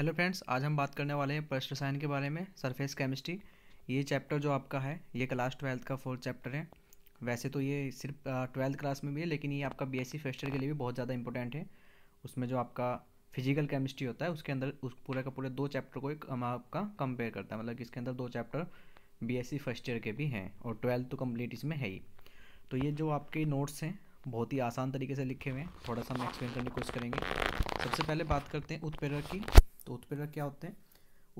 hello friends आज हम बात करने वाले हैं पृष्ठ रसायन के बारे में सरफेस केमिस्ट्री ये चैप्टर जो आपका है ये क्लास ट्वेल्थ का फोर्थ चैप्टर है वैसे तो ये सिर्फ ट्वेल्थ क्लास में भी है लेकिन ये आपका बीएससी फर्स्ट ईयर के लिए भी बहुत ज़्यादा इंपॉर्टेंट है उसमें जो आपका फिजिकल केमिस्ट्री होता है उसके अंदर उस पूरे का पूरे दो चैप्टर को एक हम आपका कंपेयर करता है मतलब कि इसके अंदर दो चैप्टर बी फर्स्ट ईयर के भी हैं और ट्वेल्थ तो कम्प्लीट इसमें है ही तो ये जो आपके नोट्स हैं बहुत ही आसान तरीके से लिखे हुए हैं थोड़ा सा हम एक्सप्लेन करने की कोशिश करेंगे सबसे पहले बात करते हैं उत्प्रेरक की तो उत्प्रेरक क्या होते हैं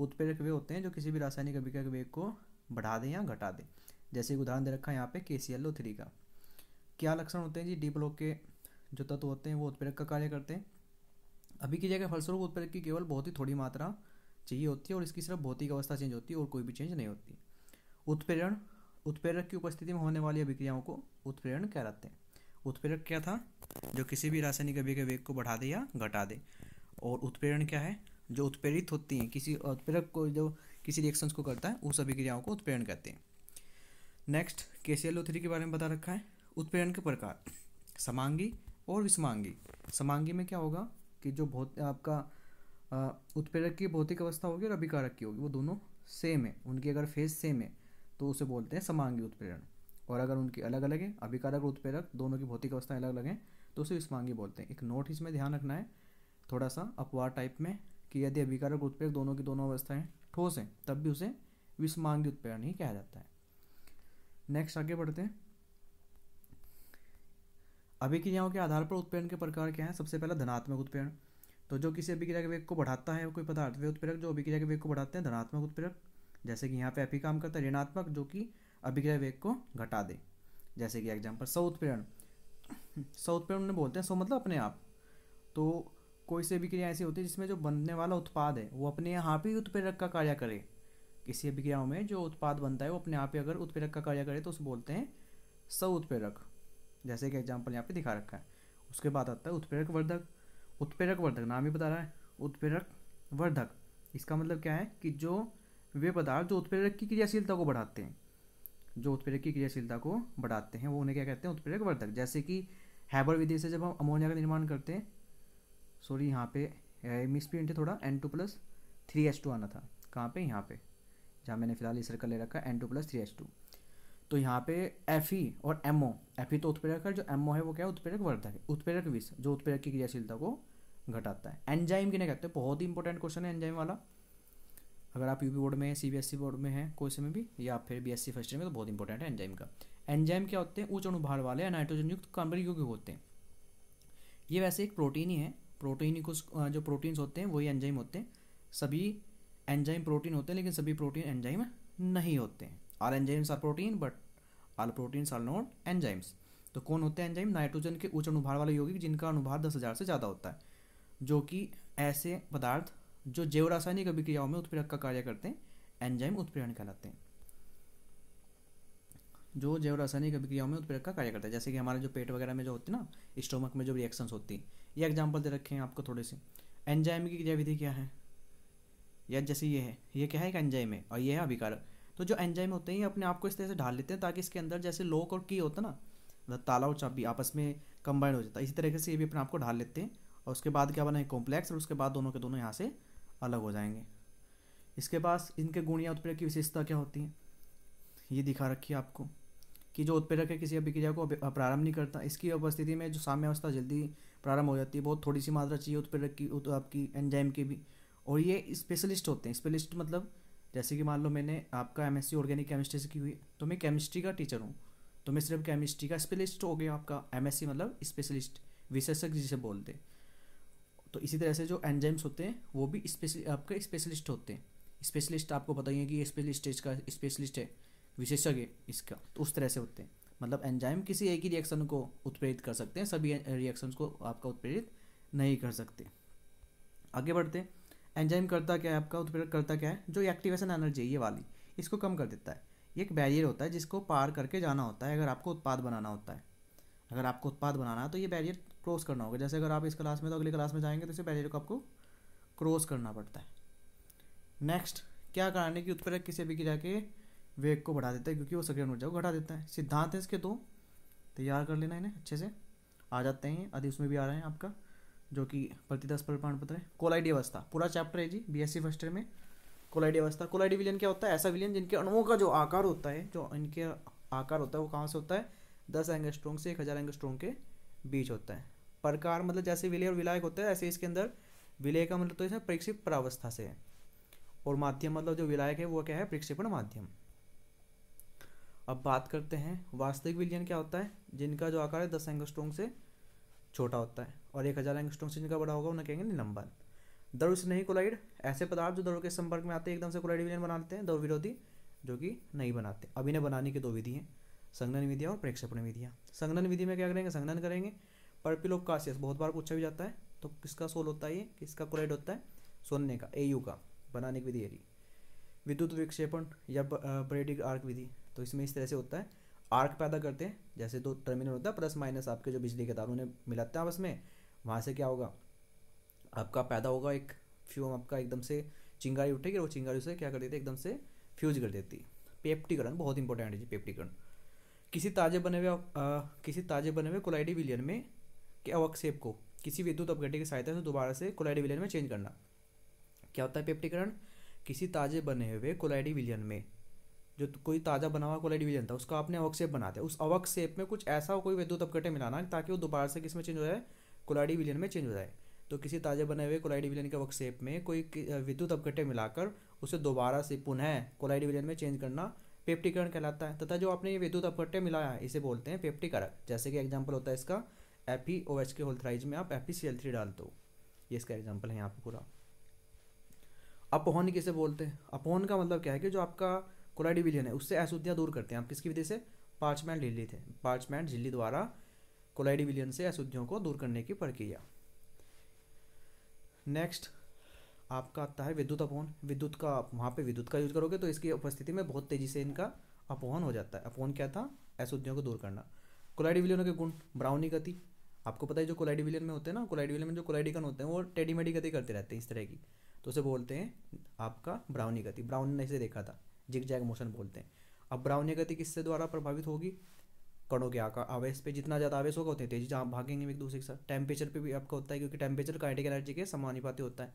उत्प्रेरक वे होते हैं जो किसी भी रासायनिक अभिक्रिया के वेग को बढ़ा दें या घटा दें जैसे एक उदाहरण दे रखा है यहाँ पे के सी एल ओ थ्री का क्या लक्षण होते हैं जी डी ब्लॉक के जो तत्व होते हैं वो उत्प्रेरक का कार्य करते हैं अभी की जगह फलस्वरूप उत्प्रेरक की केवल बहुत ही थोड़ी मात्रा चाहिए होती है और इसकी सिर्फ भौतिक अवस्था चेंज होती है और कोई भी चेंज नहीं होती उत्प्रेरण उत्प्रेरक की उपस्थिति में होने वाली अभिक्रियाओं को उत्प्रेरण कहलाते हैं उत्प्रेरक क्या था जो किसी भी रासायनिक अभिक्रिया वेग को बढ़ा दे या घटा दे और उत्प्रेरण क्या है जो उत्प्रेरित होती हैं किसी उत्प्रेरक को जो किसी रिएक्शंस को करता है उस सभी क्रियाओं को उत्प्रेरण कहते हैं नेक्स्ट के सी एल ओ थ्री के बारे में बता रखा है उत्प्रेरण के प्रकार समांगी और विषमांगी समांगी में क्या होगा कि जो भौत आपका उत्प्रेरक की भौतिक अवस्था होगी और अभिकारक की होगी वो दोनों सेम है उनकी अगर फेज सेम है तो उसे बोलते हैं समांगी उत्प्रेरण और अगर उनकी अलग अलग है अभिकारक और उत्प्रेरक दोनों की भौतिक अवस्थाएँ अलग अलग हैं तो उसे विषमांगी बोलते हैं एक नोट इसमें ध्यान रखना है थोड़ा सा अपवार टाइप में कि यदि अभिकारक उत्प्रेरक दोनों की दोनों अवस्थाएं ठोस हैं तब भी उसे विषमांगी उत्प्रेरण ही कहा जाता है नेक्स्ट आगे बढ़ते हैं अभिक्रियाओं के आधार पर उत्प्रेरण के प्रकार क्या है सबसे पहला धनात्मक उत्प्रेरण तो जो किसी अभिक्रिया के वेग को बढ़ाता है कोई पदार्थ वे उत्प्रेरक जो अभिक्रिया के वेग को बढ़ाते हैं धनात्मक उत्प्रेरक जैसे कि यहाँ पे अभी काम करता है ऋणात्मक जो कि अभिक्रिया वेग को घटा दे जैसे कि एग्जाम्पल सौ उत्प्रेरण सौ उत्प्रेरण बोलते हैं सौ मतलब अपने आप तो कोई भी अभिक्रिया ऐसी होती है जिसमें जो बनने वाला उत्पाद है वो अपने आप ही उत्प्रेरक का कार्य करे किसी अभिक्रियाओं में जो उत्पाद बनता है वो अपने आप ही अगर उत्प्रेरक का कार्य करे तो उसे बोलते हैं स उत्प्रेरक जैसे कि एग्जाम्पल यहाँ पे दिखा रखा है उसके बाद आता है उत्प्रेरक वर्धक उत्प्रेरक वर्धक नाम ही बता रहा है उत्प्रेरक वर्धक इसका मतलब क्या है कि जो वे पदार्थ जो उत्प्रेरक की क्रियाशीलता को बढ़ाते हैं जो उत्प्रेरक की क्रियाशीलता को बढ़ाते हैं वो उन्हें क्या कहते हैं उत्प्रेरक वर्धक जैसे कि हैबर विधि से जब हम अमोनिया का निर्माण करते हैं सॉरी यहाँ पे मिस प्रिंट है थोड़ा N two plus three H two आना था कहाँ पे यहाँ पे जहाँ मैंने फिलहाल ये सर्कल ले रखा है N two plus three H two तो यहाँ पे एफ ई और एम ओ एफ ई तो उत्प्रेरक है जो एम ओ है वो क्या है उत्प्रेरक वर्धक है उत्प्रेरक विष जो उत्प्रेरक की क्रियाशीलता को घटाता है एंजाइम किन्हें कहते हैं बहुत ही इंपॉर्टेंट क्वेश्चन है एंजाइम वाला अगर आप यूपी बोर्ड में C B S E board में हैं कोई समय में भी या फिर B S C first year में तो बहुत इंपॉर्टेंट है एंजाइम का एंजाइम क्या होते हैं उच्च अनुभार वाले नाइट्रोजन युक्त कार्बन युग होते हैं ये वैसे एक प्रोटीन ही है प्रोटीन ही कुछ जो प्रोटीन्स होते हैं वही एंजाइम होते हैं सभी एंजाइम प्रोटीन होते हैं लेकिन सभी प्रोटीन एंजाइम नहीं होते हैं all enzymes are protein but all proteins are not enzymes तो कौन होते हैं एंजाइम नाइट्रोजन के उच्च अनुभार वाले यौगिक जिनका अनुभार दस हज़ार से ज़्यादा होता है जो कि ऐसे पदार्थ जो जैव रासायनिक अभिक्रियाओं में उत्प्रेरक का कार्य करते हैं एंजाइम उत्प्रेरण कहलाते हैं जो जैव रासायनिक अभिक्रियाओं में उत्प्रेरक का कार्य करता है जैसे कि हमारे जो पेट वगैरह में जो होते हैं ना स्टोमक में जो रिएक्शंस होती हैं ये एग्जाम्पल दे रखे हैं आपको थोड़े से एंजाइम की क्रियाविधि क्या है या जैसे ये है ये क्या है एक एंजाइम है और ये है अभिकार तो जो एंजाइम होते हैं ये अपने आप को इस तरह से ढाल लेते हैं ताकि इसके अंदर जैसे लॉक और की होता ना मतलब ताला और चाबी आपस में कंबाइंड हो जाता है इसी तरीके से ये भी अपने आप को ढाल लेते हैं और उसके बाद क्या बना है कॉम्प्लेक्स और उसके बाद दोनों के दोनों यहाँ से अलग हो जाएंगे इसके पास इनके गुण या उत्प्रेरक की विशेषता क्या होती है ये दिखा रखी है आपको कि जो उत्प्रेरक है किसी अभिक्रिया को प्रारंभ नहीं करता इसकी उपस्थिति में जो अवस्था जल्दी प्रारंभ हो जाती है बहुत थोड़ी सी मात्रा चाहिए उत्प्रेरक की उत, आपकी एंजाइम की भी और ये स्पेशलिस्ट होते हैं स्पेशलिस्ट मतलब जैसे कि मान लो मैंने आपका एम एस ऑर्गेनिक केमिस्ट्री से की हुई तो मैं केमिस्ट्री का टीचर हूँ तो मैं सिर्फ केमिस्ट्री का स्पेशलिस्ट हो गया आपका एम मतलब स्पेशलिस्ट विशेषज्ञ जिसे बोलते तो इसी तरह से जो एंजाइम्स होते हैं वो भी स्पेशल आपके स्पेशलिस्ट होते हैं स्पेशलिस्ट आपको बताइए कि ये स्पेशलिस्ट का स्पेशलिस्ट है विशेषज्ञ इसका तो उस तरह से होते हैं मतलब एंजाइम किसी एक ही रिएक्शन को उत्प्रेरित कर सकते हैं सभी रिएक्शंस को आपका उत्प्रेरित नहीं कर सकते आगे बढ़ते हैं एंजाइम करता क्या है आपका उत्प्रेरक करता क्या है जो एक्टिवेशन एनर्जी है ये वाली इसको कम कर देता है ये एक बैरियर होता है जिसको पार करके जाना होता है अगर आपको उत्पाद बनाना होता है अगर आपको उत्पाद बनाना है तो ये बैरियर क्रॉस करना होगा जैसे अगर आप इस क्लास में तो अगली क्लास में जाएंगे तो इसे बैरियर को आपको क्रॉस करना पड़ता है नेक्स्ट क्या कारण है कि उत्प्रेरक किसी अभिक्रिया के वेग को बढ़ा देता है क्योंकि वो सक्रिय ऊर्जा को घटा देता है सिद्धांत है इसके दो तैयार कर लेना इन्हें अच्छे से आ जाते हैं आदि उसमें भी आ रहे हैं आपका जो कि पर प्रमाण पत्र है कोलाइडी अवस्था पूरा चैप्टर है जी बी एस फर्स्ट ईयर में कोलाइडी अवस्था कोलाइडी विलियन क्या होता है ऐसा विलियन जिनके अणुओं का जो आकार होता है जो इनके आकार होता है वो कहाँ से होता है दस एंग स्ट्रोंग से एक हज़ार एंग स्ट्रोंग के बीच होता है प्रकार मतलब जैसे विलय और विलायक होता है ऐसे इसके अंदर विलय का मतलब तो इसमें प्रेक्षित प्रावस्था से है और माध्यम मतलब जो विलायक है वो क्या है प्रक्षेपण माध्यम अब बात करते हैं वास्तविक विलियन क्या होता है जिनका जो आकार है दस एंगस्ट्रोंग से छोटा होता है और एक हज़ार एंगस्ट्रोंग से जिनका बड़ा होगा उन्हें कहेंगे निलंबन दरु से नहीं कोलाइड ऐसे पदार्थ जो दरों के संपर्क में आते हैं एकदम से कोलाइड विलियन बनाते हैं दर विरोधी जो कि नहीं बनाते अब इन्हें बनाने की दो विधि हैं संघनन विधियाँ और प्रेक्षेपण विधियाँ संघनन विधि में क्या करेंगे संघनन करेंगे पर्पिलोकासियस बहुत बार पूछा भी जाता है तो किसका सोल होता है ये किसका कोलाइड होता है सोने का एयू का बनाने की विधि विद्युत विक्षेपण या ब्रेडिक आर्क विधि तो इसमें इस तरह से होता है आर्क पैदा करते हैं जैसे दो टर्मिनल होता है प्लस माइनस आपके जो बिजली के तार उन्हें मिलाते हैं आपस में वहाँ से क्या होगा आपका पैदा होगा एक फ्यूम आपका एकदम से चिंगारी उठेगी और वो चिंगारी उसे क्या कर देती है एकदम से फ्यूज कर देती है पेप्टीकरण बहुत इंपॉर्टेंट है जी पेप्टीकरण किसी ताजे बने हुए किसी ताजे बने हुए कोलाइडी विलियन में के अवक्षेप को किसी विद्युत अपघटन की सहायता से दोबारा से कोलाइडी विलियन में चेंज करना क्या होता है पेप्टीकरण किसी ताजे बने हुए कोलाइडी विलियन में जो तो कोई ताज़ा बना हुआ कोला डिवीजन था उसका आपने अवक शेप बनाते हैं उस अवक शेप में कुछ ऐसा कोई विद्युत अपकटे मिलाना ताकि वो दोबारा से किस में चेंज हो जाए कोलाई डिवीजन में चेंज हो जाए तो किसी ताजे बने हुए कोलाई डिवीजन के अवक शेप में कोई विद्युत अपकटे मिलाकर उसे दोबारा से पुनः कोलाई डिवीजन में चेंज करना पेप्टीकरण कहलाता है तथा जो आपने ये विद्युत अपकट्टे मिलाया है इसे बोलते हैं पेप्टिकारक जैसे कि एग्जाम्पल होता है इसका एफ ई ओ एच के होल्थराइज में आप F E C L three डाल दो ये इसका एग्जाम्पल है यहाँ पे पूरा अपोहन किसे बोलते हैं अपोहन का मतलब क्या है कि जो आपका कोलाइडी विलियन है उससे अशुद्धियाँ दूर करते हैं आप किसकी विधि से पार्चमेंट झिल्ली थे पार्चमेंट झिल्ली द्वारा कोलाइडी विलियन से अशुद्धियों को दूर करने की प्रक्रिया नेक्स्ट आपका आता है विद्युत अपोहन विद्युत का वहाँ पे विद्युत का यूज करोगे तो इसकी उपस्थिति में बहुत तेजी से इनका अपोहन हो जाता है अपोहन क्या था अशुद्धियों को दूर करना कोलाइडिविलियन के गुण ब्राउनी गति आपको पता है जो कोलाइडिविलियन में होते हैं ना कोलाइडिविलियन में जो कोलाइडी कन होते हैं वो टेडीमेडी गति करते रहते हैं इस तरह की तो उसे बोलते हैं आपका ब्राउनी गति ब्राउन ने इसे देखा था जिग जैग मोशन बोलते हैं अब ब्राउनिया गति किससे द्वारा प्रभावित होगी कणों के आकार आवेश पे जितना ज़्यादा आवेश होगा उतनी तेजी जहाँ भागेंगे एक दूसरे के साथ टेम्परेचर पे भी आपका होता है क्योंकि टेम्परेचर काइनेटिक एनर्जी के समानुपाती होता है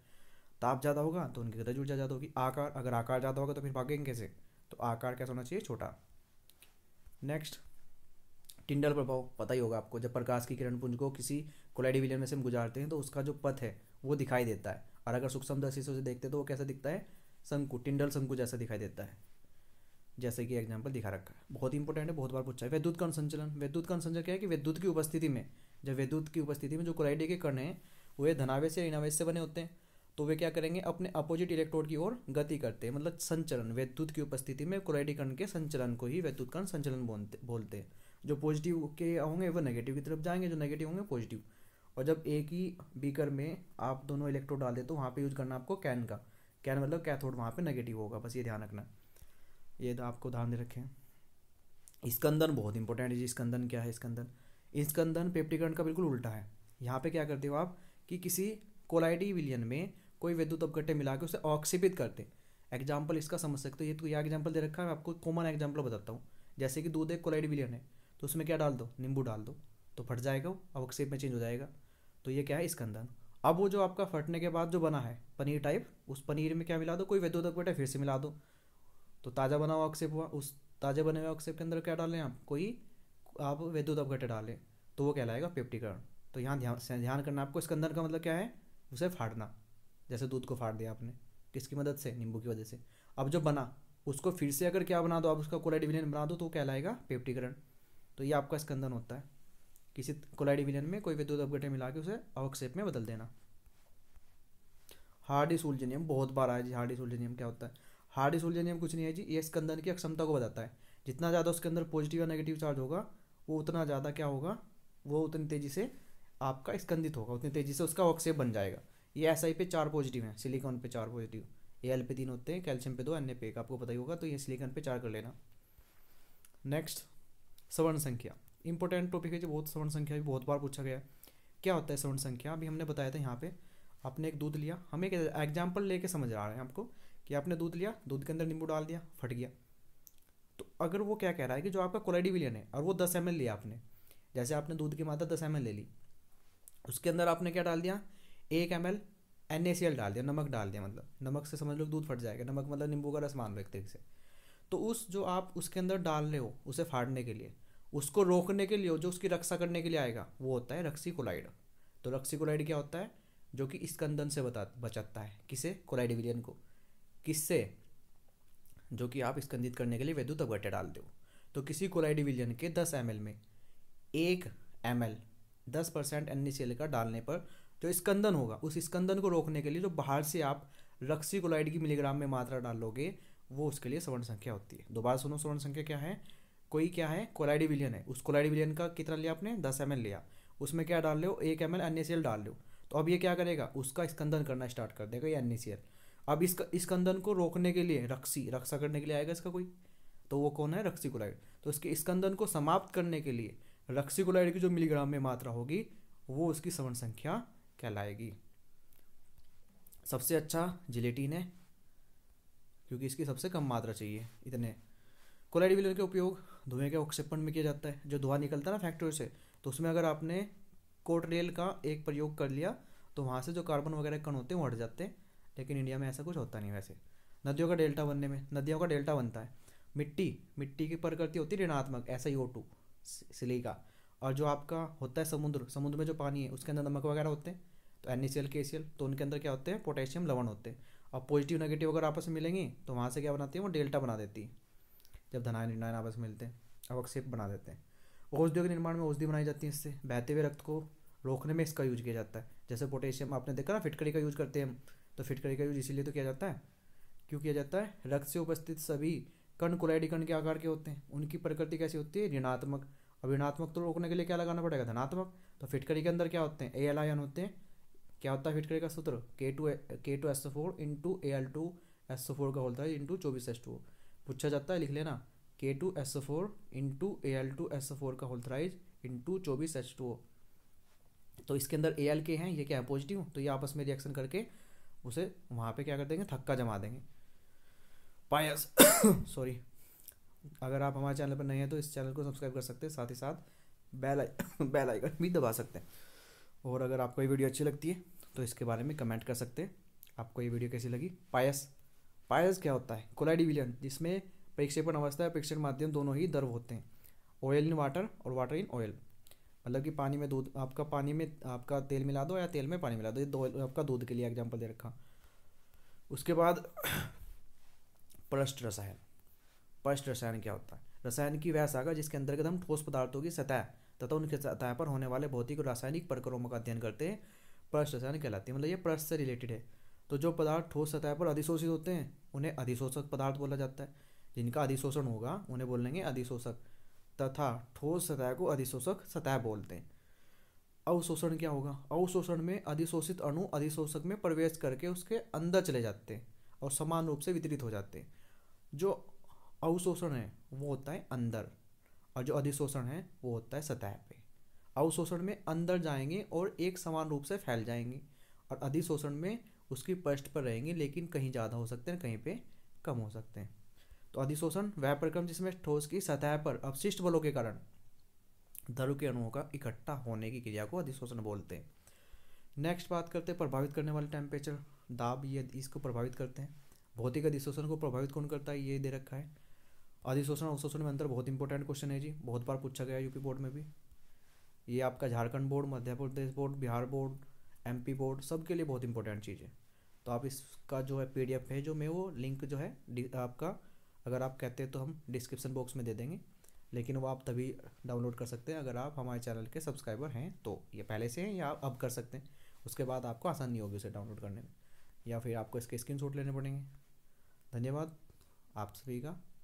ताप ज़्यादा होगा तो उनकी गति ऊर्जा ज़्यादा होगी आकार अगर आकार ज़्यादा होगा तो फिर भागेंगे कैसे तो आकार कैसा होना चाहिए छोटा नेक्स्ट टिंडल प्रभाव पता ही होगा आपको जब प्रकाश की किरण पुंज को किसी कोलाइडी विलियन में से हम गुजारते हैं तो उसका जो पथ है वो दिखाई देता है और अगर सूक्ष्म दृष्टि से उसे देखते हैं तो वो कैसा दिखता है शंकु टिंडल शंकु जैसा दिखाई देता है जैसे कि एग्जाम्पल दिखा रखा है बहुत इंपॉर्टेंट है बहुत बार पूछा है वैद्युत कर्ण संचलन वैद्युत कर्ण संचलन क्या है कि वैद्युत की उपस्थिति में जब वैद्युत की उपस्थिति में जो क्राइडे के कण हैं वे धनावेश या इनावेश से बने होते हैं तो वे क्या करेंगे अपने अपोजिट इलेक्ट्रोड की ओर गति करते हैं मतलब संचलन वैद्युत की उपस्थिति में क्राइडे के संचलन को ही वैद्युत कर्ण संचलन बोलते बोलते हैं जो पॉजिटिव के होंगे वो नेगेटिव की तरफ जाएंगे जो नेगेटिव होंगे पॉजिटिव और जब एक ही बीकर में आप दोनों इलेक्ट्रोड डाल देते तो वहाँ पर यूज करना आपको कैन का कैन मतलब कैथोड वहाँ पे नेगेटिव होगा बस ये ध्यान रखना ये तो आपको ध्यान दे रखें स्कंदन बहुत इंपॉर्टेंट है जी स्कंदन क्या है स्कंदन स्कंदन पेप्टिकरण का बिल्कुल उल्टा है यहाँ पे क्या करते हो आप कि किसी कोलाइडी विलियन में कोई विद्युत अपगट्टे मिला के उसे ऑक्सीपित करते एग्जाम्पल इसका समझ सकते हो ये तो यह एग्जाम्पल दे रखा है आपको कॉमन एग्जाम्पल बताता हूँ जैसे कि दूध एक कोलाइड विलियन है तो उसमें क्या डाल दो नींबू डाल दो तो फट जाएगा वो ऑक्सीप में चेंज हो जाएगा तो ये क्या है स्कंदन अब वो जो आपका फटने के बाद जो बना है पनीर टाइप उस पनीर में क्या मिला दो कोई वेदोदक बेटे फिर से मिला दो तो ताज़ा बना हुआ अक्सेप हुआ उस ताज़ा बने हुए अक्सेप के अंदर क्या डालें आप कोई आप वेदोदक बेटे डालें तो वो कहलाएगा पेप्टीकरण तो यहाँ ध्यान ध्यान करना आपको इसके अंदर का मतलब क्या है उसे फाड़ना जैसे दूध को फाड़ दिया आपने किसकी मदद से नींबू की वजह से अब जो बना उसको फिर से अगर क्या बना दो आप उसका कोला डिविजन बना दो तो वो कहलाएगा पेप्टीकरण तो ये आपका स्कंदन होता है किसी कोलाइडी विलयन में कोई विद्युत अपघटन मिला के उसे अवक्षेप में बदल देना हार्डी उल्जेनियम बहुत बार आया जी हार्डी उल्जेनियम क्या होता है हार्डी उल्जेनियम कुछ नहीं है जी ये स्कंदन की अक्षमता को बताता है जितना ज़्यादा उसके अंदर पॉजिटिव या नेगेटिव चार्ज होगा वो उतना ज़्यादा क्या होगा वो उतनी तेज़ी से आपका स्कंदित होगा उतनी तेज़ी से उसका अवक्षेप बन जाएगा ये एस पे चार पॉजिटिव हैं सिलिकॉन पे चार पॉजिटिव ए एल पे तीन होते हैं कैल्शियम पे दो एन पे आपको पता ही होगा तो ये सिलिकॉन पे चार कर लेना नेक्स्ट सवर्ण संख्या इंपॉर्टेंट टॉपिक है जो बहुत स्वर्ण संख्या भी बहुत बार पूछा गया है क्या होता है स्वर्ण संख्या अभी हमने बताया था यहाँ पे आपने एक दूध लिया हम एक एग्जाम्पल लेके समझ आ रहे हैं आपको कि आपने दूध लिया दूध के अंदर नींबू डाल दिया फट गया तो अगर वो क्या कह रहा है कि जो आपका क्वालिटी विलियन है और वो दस एम लिया आपने जैसे आपने दूध की मात्रा दस एम ले ली उसके अंदर आपने क्या डाल दिया एक M L N A C L डाल दिया नमक डाल दिया मतलब नमक से समझ लो दूध फट जाएगा नमक मतलब नींबू का रस मान लो एक तरीके से तो उस जो आप उसके अंदर डाल रहे हो उसे फाड़ने के लिए उसको रोकने के लिए जो उसकी रक्षा करने के लिए आएगा वो होता है रक्सी कोलाइड तो रक्सी कोलाइड क्या होता है जो कि स्कंदन से बता बचाता है किसे कोलाइड विलियन को किससे जो कि आप स्कंदित करने के लिए वैद्युत अवगटे डाल दो तो किसी कोलाइड विलियन के दस एम में एक एम एल दस परसेंट एन का डालने पर जो स्कंदन होगा उस स्कंदन को रोकने के लिए जो बाहर से आप रक्सी कोलाइड की मिलीग्राम में मात्रा डालोगे वो उसके लिए स्वर्ण संख्या होती है दोबारा सुनो स्वर्ण संख्या क्या है कोई क्या है कोलाइडिविलियन है उस कोलाइडिविलियन का कितना लिया आपने दस एम लिया उसमें क्या डाल लो एक एम एल डाल लो तो अब ये क्या करेगा उसका स्कंदन करना स्टार्ट कर देगा ये एन अब इसका स्कंदन को रोकने के लिए रक्सी रक्षा करने के लिए आएगा इसका कोई तो वो कौन है रक्सी कोलाइड तो इसके स्कंदन को समाप्त करने के लिए रक्सी कोलाइड की जो मिलीग्राम में मात्रा होगी वो उसकी सवर्ण संख्या कहलाएगी सबसे अच्छा जिलेटिन है क्योंकि इसकी सबसे कम मात्रा चाहिए इतने कोलाइड विलर के उपयोग धुएं के उक्षेपण में किया जाता है जो धुआं निकलता है ना फैक्ट्री से तो उसमें अगर आपने कोट रेल का एक प्रयोग कर लिया तो वहाँ से जो कार्बन वगैरह कण होते हैं वो हट जाते हैं लेकिन इंडिया में ऐसा कुछ होता नहीं वैसे नदियों का डेल्टा बनने में नदियों का डेल्टा बनता है मिट्टी मिट्टी की प्रकृति होती है ऋणात्मक ऐसा ही ओ टू का और जो आपका होता है समुद्र समुद्र में जो पानी है उसके अंदर नमक वगैरह होते हैं तो एन सी एल के सी एल तो उनके अंदर क्या होते हैं पोटेशियम लवण होते हैं और पॉजिटिव नेगेटिव अगर आपस में मिलेंगे तो वहाँ से क्या बनाती है वो डेल्टा बना देती है जब धनायन निर्णायन आपस में मिलते हैं अवक्षेप बना देते हैं औषधियों के निर्माण में औषधि बनाई जाती है इससे बहते हुए रक्त को रोकने में इसका यूज किया जाता है जैसे पोटेशियम आपने देखा ना फिटकरी का यूज करते हैं हम तो फिटकरी का यूज इसीलिए तो किया जाता है क्यों किया जाता है रक्त से उपस्थित सभी कण कोलाइडी कण के आकार के होते हैं उनकी प्रकृति कैसी होती है ऋणात्मक अब ऋणात्मक तो रोकने के लिए क्या लगाना पड़ेगा धनात्मक तो फिटकरी के अंदर क्या होते हैं ए एल आयन होते हैं क्या होता है फिटकरी का सूत्र के टू K two S four into A L two S four का होता है इंटू चौबीस एस टू पूछा जाता है लिख लेना K two S four into A L two S four का होल्थराइज इंटू चौबीस एच टू ओ तो इसके अंदर ए एल के हैं ये क्या है पॉजिटिव तो ये आपस में रिएक्शन करके उसे वहाँ पे क्या कर देंगे थक्का जमा देंगे पायस सॉरी अगर आप हमारे चैनल पर नए हैं तो इस चैनल को सब्सक्राइब कर सकते हैं साथ ही साथ बेल आई बेल आइकन भी दबा सकते हैं और अगर आपको ये वीडियो अच्छी लगती है तो इसके बारे में कमेंट कर सकते हैं आपको ये वीडियो कैसी लगी पायस पायरस क्या होता है कोलाइडिविलियन जिसमें प्रेक्षेपण अवस्था और प्रेक्षण माध्यम दोनों ही द्रव होते हैं ऑयल इन वाटर और वाटर इन ऑयल मतलब कि पानी में दूध आपका पानी में आपका तेल मिला दो या तेल में पानी मिला दो ये दो आपका दूध के लिए एग्जाम्पल दे रखा उसके बाद पृष्ठ रसायन पृष्ठ रसायन क्या होता है रसायन की वह सागर जिसके अंतर्गत हम ठोस पदार्थों की सतह तथा उनके सतह पर होने वाले भौतिक और रासायनिक प्रक्रमों का अध्ययन करते हैं पृष्ठ रसायन कहलाती है मतलब ये पृष्ठ से रिलेटेड है तो जो पदार्थ ठोस सतह पर अधिशोषित होते हैं उन्हें अधिशोषक पदार्थ बोला जाता है जिनका अधिशोषण होगा उन्हें बोलेंगे अधिशोषक तथा ठोस सतह को अधिशोषक सतह बोलते हैं अवशोषण क्या होगा अवशोषण में अधिशोषित अणु अधिशोषक में प्रवेश करके उसके अंदर चले जाते हैं और समान रूप से वितरित हो जाते हैं जो अवशोषण है वो होता है अंदर और जो अधिशोषण है वो होता है सतह पे अवशोषण में अंदर जाएंगे और एक समान रूप से फैल जाएंगे और अधिशोषण में उसकी पृष्ठ पर रहेंगे लेकिन कहीं ज़्यादा हो सकते हैं कहीं पर कम हो सकते हैं तो अधिशोषण वह प्रक्रम जिसमें ठोस की सतह पर अवशिष्ट बलों के कारण धरु के अणुओं का इकट्ठा होने की क्रिया को अधिशोषण बोलते हैं नेक्स्ट बात करते हैं प्रभावित करने वाले टेम्परेचर दाब ये इसको प्रभावित करते हैं भौतिक अधिशोषण को प्रभावित कौन करता है ये दे रखा है अधिशोषण और शोषण में अंतर बहुत इंपॉर्टेंट क्वेश्चन है जी बहुत बार पूछा गया यूपी बोर्ड में भी ये आपका Jharkhand board Madhya Pradesh board Bihar board M P board सबके लिए बहुत इंपॉर्टेंट चीज़ है तो आप इसका जो है पी डी है जो मैं वो लिंक जो है आपका अगर आप कहते हैं तो हम डिस्क्रिप्सन बॉक्स में दे देंगे लेकिन वो आप तभी डाउनलोड कर सकते हैं अगर आप हमारे चैनल के सब्सक्राइबर हैं तो ये पहले से हैं या आप अब कर सकते हैं उसके बाद आपको आसानी होगी उसे डाउनलोड करने में या फिर आपको इसके स्क्रीन लेने पड़ेंगे धन्यवाद आप सभी का